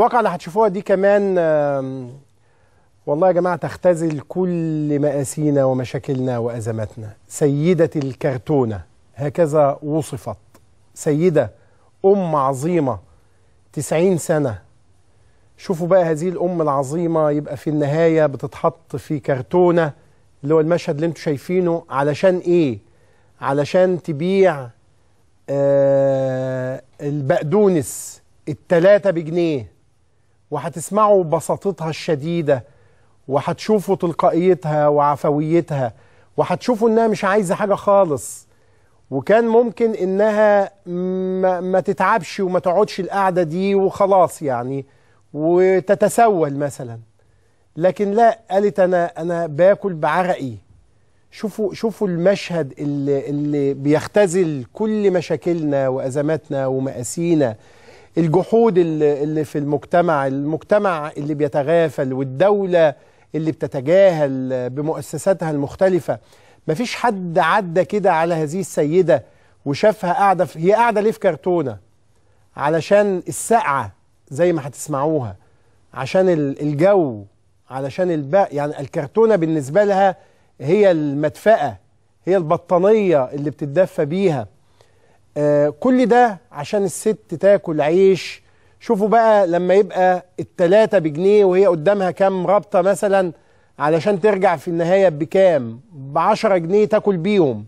الواقعة اللي هتشوفوها دي كمان والله يا جماعة تختزل كل مآسينا ومشاكلنا وأزماتنا سيدة الكرتونة هكذا وصفت سيدة أم عظيمة 90 سنة شوفوا بقى هذه الأم العظيمة يبقى في النهاية بتتحط في كرتونة اللي هو المشهد اللي انتم شايفينه علشان إيه؟ علشان تبيع آه البقدونس التلاتة بجنيه وهتسمعوا بساطتها الشديده وهتشوفوا تلقائيتها وعفويتها وهتشوفوا انها مش عايزه حاجه خالص وكان ممكن انها ما, ما تتعبش وما تقعدش القعده دي وخلاص يعني وتتسول مثلا لكن لا قالت انا انا باكل بعرقي شوفوا شوفوا المشهد اللي, اللي بيختزل كل مشاكلنا وازماتنا ومآسينا الجحود اللي في المجتمع المجتمع اللي بيتغافل والدولة اللي بتتجاهل بمؤسساتها المختلفة مفيش حد عدى كده على هذه السيدة وشافها قاعدة في هي قاعدة ليه في كرتونة علشان السقعة زي ما هتسمعوها عشان الجو علشان الباء يعني الكرتونة بالنسبة لها هي المدفأة هي البطانية اللي بتتدفى بيها آه، كل ده عشان الست تاكل عيش شوفوا بقى لما يبقى التلاتة بجنيه وهي قدامها كام رابطة مثلا علشان ترجع في النهاية بكام بعشرة جنيه تاكل بيهم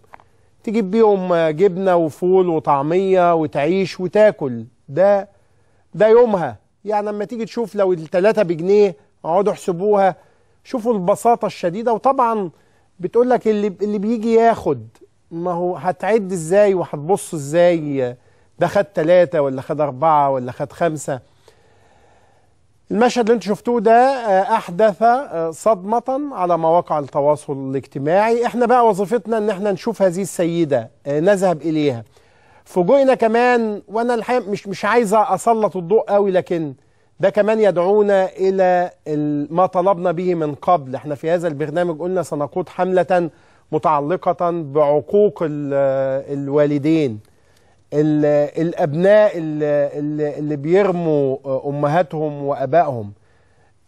تجيب بيهم جبنة وفول وطعمية وتعيش وتاكل ده ده يومها يعني لما تيجي تشوف لو التلاتة بجنيه اقعدوا احسبوها شوفوا البساطة الشديدة وطبعا بتقول لك اللي اللي بيجي ياخد ما هو هتعد ازاي وهتبص ازاي ده خد ثلاثة ولا خد أربعة ولا خد خمسة المشهد اللي انتم شفتوه ده آه، أحدث آه، صدمة على مواقع التواصل الاجتماعي احنا بقى وظيفتنا ان احنا نشوف هذه السيدة آه، نذهب إليها فوجئنا كمان وانا الحقيقة مش, مش عايزة أسلط الضوء قوي لكن ده كمان يدعونا إلى ما طلبنا به من قبل احنا في هذا البرنامج قلنا سنقود حملة متعلقة بعقوق الوالدين الأبناء اللي بيرموا أمهاتهم وأبائهم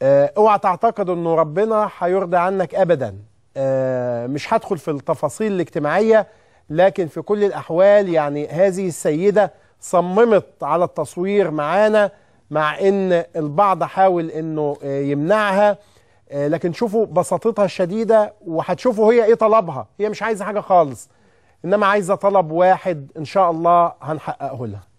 آه، اوعى تعتقد أنه ربنا هيرضى عنك أبدا آه، مش هدخل في التفاصيل الاجتماعية لكن في كل الأحوال يعني هذه السيدة صممت على التصوير معانا مع أن البعض حاول أنه يمنعها آه، لكن شوفوا بساطتها الشديده وهتشوفوا هي ايه طلبها هي مش عايزه حاجه خالص انما عايزه طلب واحد ان شاء الله هنحققه لها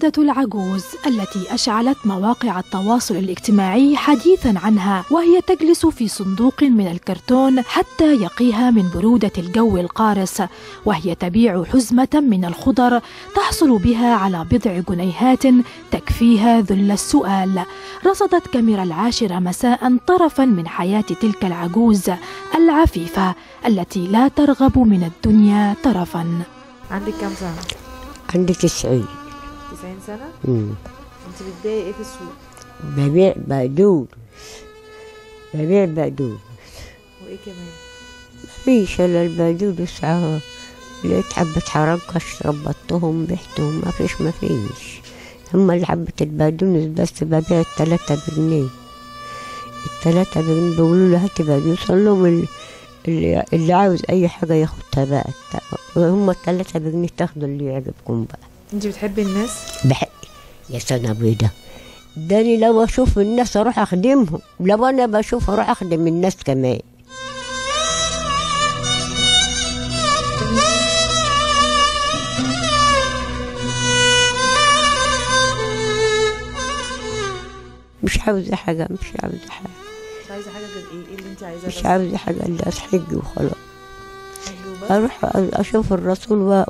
السيدة العجوز التي أشعلت مواقع التواصل الاجتماعي حديثا عنها وهي تجلس في صندوق من الكرتون حتى يقيها من برودة الجو القارس وهي تبيع حزمة من الخضر تحصل بها على بضع جنيهات تكفيها ذل السؤال رصدت كاميرا العاشرة مساء طرفا من حياة تلك العجوز العفيفة التي لا ترغب من الدنيا طرفا عندك كم سنة؟ عندي تسعين 90 سنه مم. انت بتبيعي ايه في السوق ببيع بقدونس ببيع بقدونس وايه كمان مفيش الا البقدونس لقيت حبة حرنكش ربطتهم بيحتهم مفيش مفيش هما اللي حبة البقدونس بس ببيع التلاتة بجنيه التلاتة بجنيه بيقولوا لي هاتي بقدونس لهم اللي, اللي عاوز أي حاجة ياخدها بقى هما التلاتة بجنيه تاخدوا اللي يعجبكم بقى انت بتحبي الناس؟ بحب يا سنة بيضة داني لو اشوف الناس اروح اخدمهم لو انا بشوف اروح اخدم الناس كمان مش عاوزة حاجة مش عاوزة حاجة مش عاوزة حاجة غير ايه؟ ايه اللي انت عايزاه؟ مش عاوزة حاجة الا اصحيكي وخلاص أروح أشوف الرسول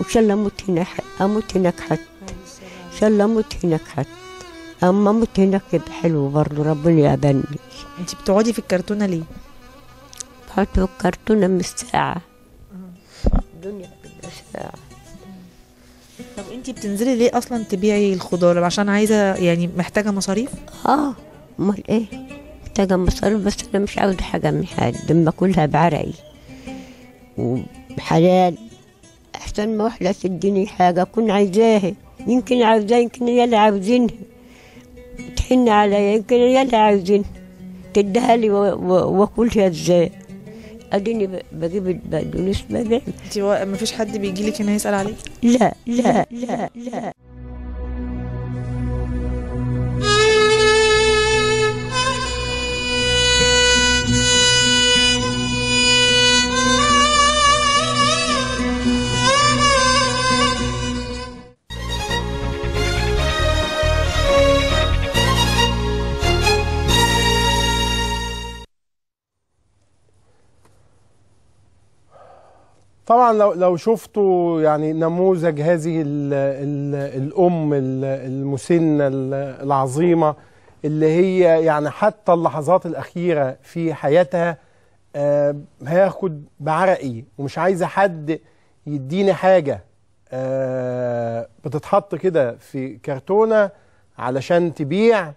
وشل أموت هناك أموت هناك حد شل أموت هناك حد أما أموت هناك يبقى حلو برضه ربنا يقبلني أنت بتقعدي في الكرتونة ليه؟ بقعد في الكرتونة من الساعة الدنيا بتبقى ساعة طب انت بتنزلي ليه اصلا تبيعي الخضار عشان عايزه يعني محتاجه مصاريف اه امال ايه محتاجه مصاريف بس انا مش عاوزه حاجه من حد اما كلها بعرقي وحلال أحسن ما وحدة تديني حاجة كن عايزاها يمكن عاوزاها يمكن هي اللي عاوزينها تحن عليا يمكن هي اللي عاوزينها تديها لي واكلها ازاي اديني بجيب البقدونس ببيع انت ما فيش حد بيجي لك هنا يسال عليك لا لا لا لا طبعا لو لو شفتوا يعني نموذج هذه ال ال الام المسنه العظيمه اللي هي يعني حتى اللحظات الاخيره في حياتها آه هياخد بعرقي ومش عايزه حد يديني حاجه آه بتتحط كده في كرتونه علشان تبيع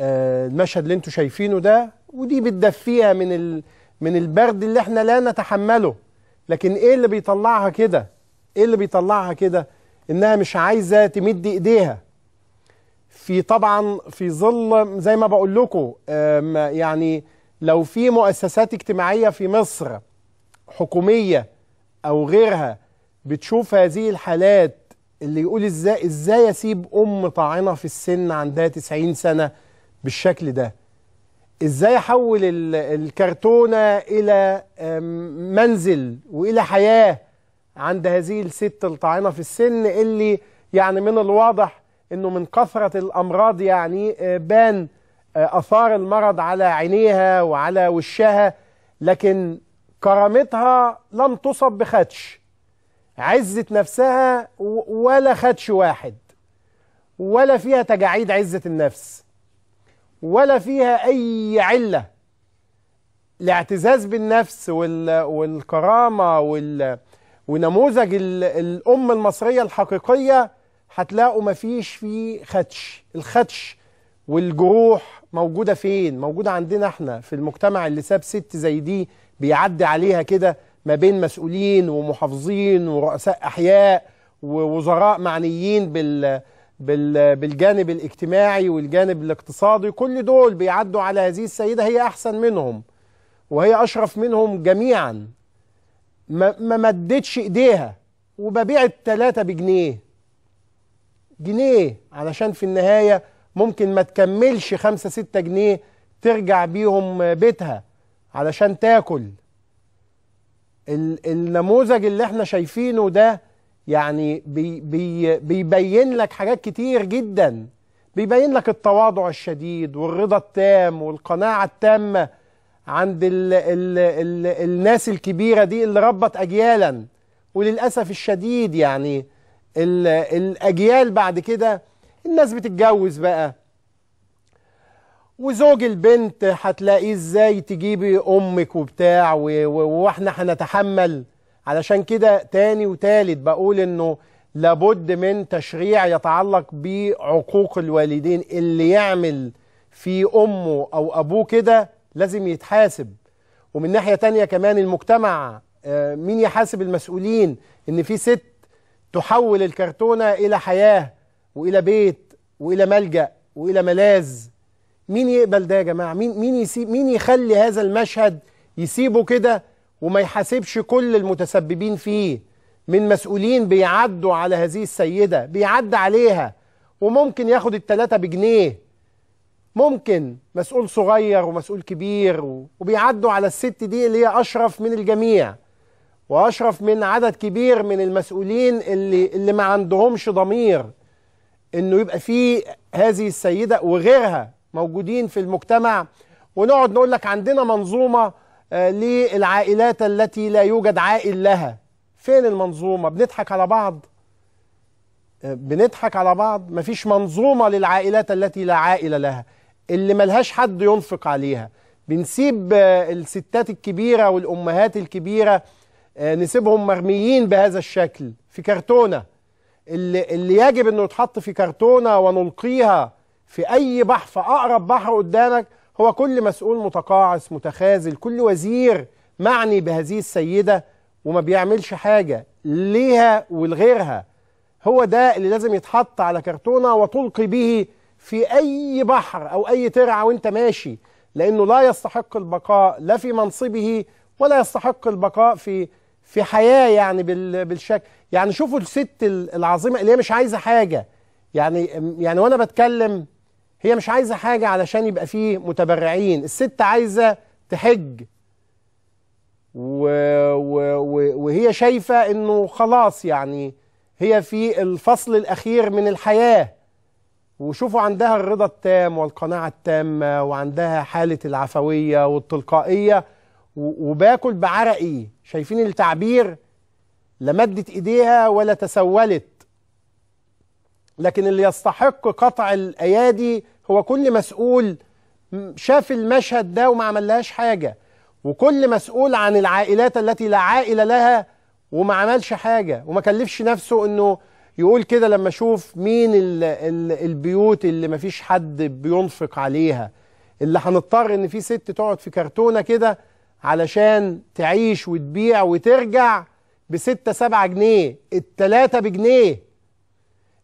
آه المشهد اللي انتوا شايفينه ده ودي بتدفيها من ال من البرد اللي احنا لا نتحمله لكن ايه اللي بيطلعها كده ايه اللي بيطلعها كده انها مش عايزه تمد ايديها في طبعا في ظل زي ما بقول لكم يعني لو في مؤسسات اجتماعيه في مصر حكوميه او غيرها بتشوف هذه الحالات اللي يقول ازاي ازاي اسيب ام طاعنه في السن عندها 90 سنه بالشكل ده ازاي احول الكرتونه الى منزل والى حياه عند هذه الست الطاعنه في السن اللي يعني من الواضح انه من كثره الامراض يعني آه، بان آه، اثار المرض على عينيها وعلى وشها لكن كرامتها لم تصب بخدش عزت نفسها ولا خدش واحد ولا فيها تجاعيد عزه النفس ولا فيها أي علة الاعتزاز بالنفس والكرامة وال ونموذج الأم المصرية الحقيقية هتلاقوا مفيش فيه خدش الخدش والجروح موجودة فين موجودة عندنا احنا في المجتمع اللي ساب ست زي دي بيعدي عليها كده ما بين مسؤولين ومحافظين ورؤساء أحياء ووزراء معنيين بال بالجانب الاجتماعي والجانب الاقتصادي كل دول بيعدوا على هذه السيدة هي أحسن منهم وهي أشرف منهم جميعا ما مدتش إيديها وببيع التلاتة بجنيه جنيه علشان في النهاية ممكن ما تكملش خمسة ستة جنيه ترجع بيهم بيتها علشان تاكل النموذج اللي احنا شايفينه ده يعني بي بي بيبين لك حاجات كتير جدا بيبين لك التواضع الشديد والرضا التام والقناعة التامة عند الـ الـ الـ الناس الكبيرة دي اللي ربت أجيالا وللأسف الشديد يعني الـ الأجيال بعد كده الناس بتتجوز بقى وزوج البنت هتلاقيه ازاي تجيبي امك وبتاع واحنا هنتحمل علشان كده تاني وتالت بقول انه لابد من تشريع يتعلق بعقوق الوالدين اللي يعمل في امه او ابوه كده لازم يتحاسب ومن ناحية تانية كمان المجتمع آه، مين يحاسب المسؤولين ان في ست تحول الكرتونة الى حياة والى بيت والى ملجأ والى ملاذ مين يقبل ده يا جماعة مين مين يسيب مين يخلي هذا المشهد يسيبه كده وما يحاسبش كل المتسببين فيه من مسؤولين بيعدوا على هذه السيدة بيعدى عليها وممكن ياخد التلاتة بجنيه ممكن مسؤول صغير ومسؤول كبير وبيعدوا على الست دي اللي هي أشرف من الجميع وأشرف من عدد كبير من المسؤولين اللي, اللي ما عندهمش ضمير انه يبقى في هذه السيدة وغيرها موجودين في المجتمع ونقعد نقول لك عندنا منظومة آه، للعائلات التي لا يوجد عائل لها فين المنظومة بنضحك على بعض آه، بنضحك على بعض مفيش منظومة للعائلات التي لا عائلة لها اللي ملهاش حد ينفق عليها بنسيب آه، الستات الكبيرة والأمهات الكبيرة نسيبهم مرميين بهذا الشكل في كرتونة اللي, اللي يجب أنه يتحط في كرتونة ونلقيها في أي بحر في أقرب بحر قدامك هو كل مسؤول متقاعس متخاذل كل وزير معني بهذه السيدة وما بيعملش حاجة ليها ولغيرها هو ده اللي لازم يتحط على كرتونة وتلقي به في أي بحر أو أي ترعة وانت ماشي لأنه لا يستحق البقاء لا في منصبه ولا يستحق البقاء في في حياة يعني بالشكل يعني شوفوا الست العظيمة اللي هي مش عايزة حاجة يعني يعني وأنا بتكلم هي مش عايزة حاجة علشان يبقى فيه متبرعين الست عايزة تحج و... و... و... وهي شايفة انه خلاص يعني هي في الفصل الاخير من الحياة وشوفوا عندها الرضا التام والقناعة التامة وعندها حالة العفوية والتلقائية و... وباكل بعرقي شايفين التعبير لا مدت ايديها ولا تسولت لكن اللي يستحق قطع الايادي هو كل مسؤول شاف المشهد ده وما عملهاش حاجة وكل مسؤول عن العائلات التي لا عائلة لها وما عملش حاجة وما كلفش نفسه انه يقول كده لما اشوف مين الـ الـ البيوت اللي ما فيش حد بينفق عليها اللي هنضطر ان في ست تقعد في كرتونة كده علشان تعيش وتبيع وترجع بستة سبعة جنيه التلاتة بجنيه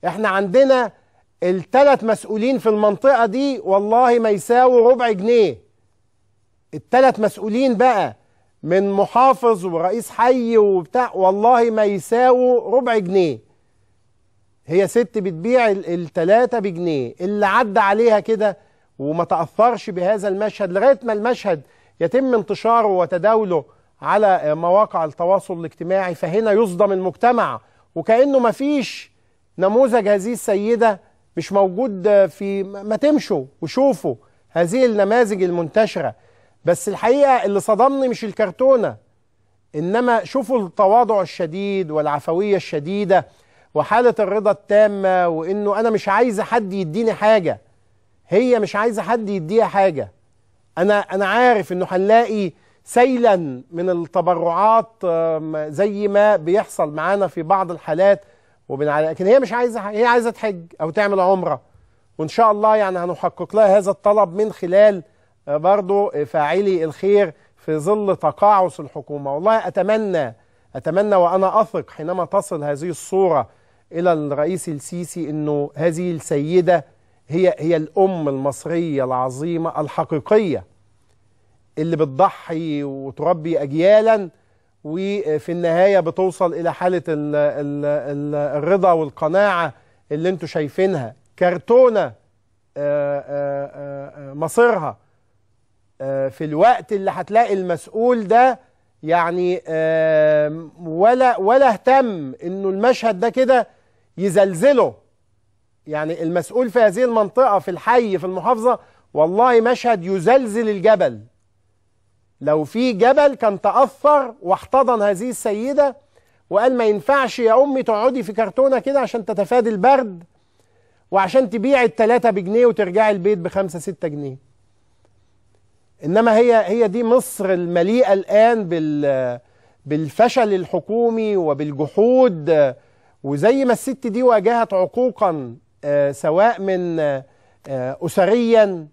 احنا عندنا التلات مسؤولين في المنطقة دي والله ما يساووا ربع جنيه التلات مسؤولين بقى من محافظ ورئيس حي وبتاع والله ما يساووا ربع جنيه هي ست بتبيع التلاتة بجنيه اللي عدى عليها كده وما تأثرش بهذا المشهد لغاية ما المشهد يتم انتشاره وتداوله على مواقع التواصل الاجتماعي فهنا يصدم المجتمع وكأنه ما فيش نموذج هذه السيدة مش موجود في ما تمشوا وشوفوا هذه النماذج المنتشرة بس الحقيقة اللي صدمني مش الكرتونة إنما شوفوا التواضع الشديد والعفوية الشديدة وحالة الرضا التامة وإنه أنا مش عايزة حد يديني حاجة هي مش عايزة حد يديها حاجة أنا أنا عارف إنه هنلاقي سيلا من التبرعات زي ما بيحصل معانا في بعض الحالات وبين لكن هي مش عايزه هي عايزه تحج او تعمل عمره وان شاء الله يعني هنحقق لها هذا الطلب من خلال آه، برضو فاعلي الخير في ظل تقاعس الحكومه والله اتمنى اتمنى وانا اثق حينما تصل هذه الصوره الى الرئيس السيسي انه هذه السيده هي هي الام المصريه العظيمه الحقيقيه اللي بتضحي وتربي اجيالا وفي النهايه بتوصل الى حاله الـ الـ الـ الرضا والقناعه اللي انتوا شايفينها كرتونه آه، آه، آه، مصيرها في الوقت اللي هتلاقي المسؤول ده يعني ولا ولا اهتم انه المشهد ده كده يزلزله يعني المسؤول في هذه المنطقه في الحي في المحافظه والله مشهد يزلزل الجبل لو في جبل كان تأثر واحتضن هذه السيدة وقال ما ينفعش يا أمي تقعدي في كرتونة كده عشان تتفادي البرد وعشان تبيعي التلاتة بجنيه وترجعي البيت بخمسة ستة جنيه إنما هي هي دي مصر المليئة الآن بال بالفشل الحكومي وبالجحود وزي ما الست دي واجهت عقوقا آه، سواء من آه، أسريا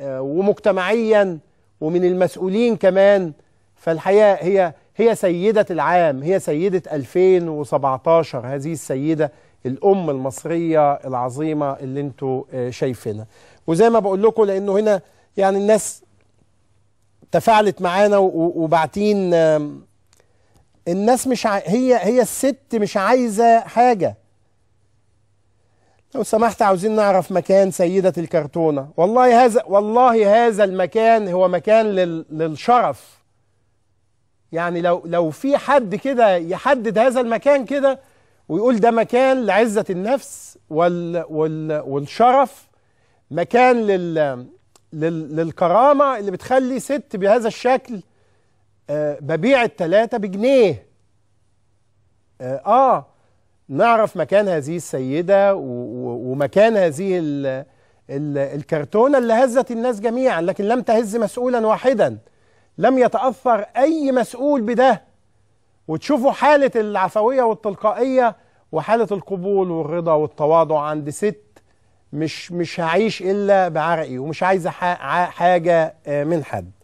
آه، ومجتمعيا ومن المسؤولين كمان فالحقيقة هي هي سيدة العام هي سيدة 2017 هذه السيدة الأم المصرية العظيمة اللي انتوا آه، شايفينها وزي ما بقول لكم لأنه هنا يعني الناس تفاعلت معانا وبعتين الناس مش هي هي الست مش عايزة حاجة لو سمحت عاوزين نعرف مكان سيدة الكرتونة والله هذا والله هذا المكان هو مكان لل للشرف يعني لو لو في حد كده يحدد هذا المكان كده ويقول ده مكان لعزة النفس وال وال والشرف مكان لل لل للكرامة اللي بتخلي ست بهذا الشكل آه ببيع التلاتة بجنيه اه, آه نعرف مكان هذه السيدة ومكان هذه الكرتونة اللي هزت الناس جميعا لكن لم تهز مسؤولا واحدا لم يتأثر أي مسؤول بده وتشوفوا حالة العفوية والتلقائية وحالة القبول والرضا والتواضع عند ست مش مش هعيش إلا بعرقي ومش عايزة حاجة آه، من حد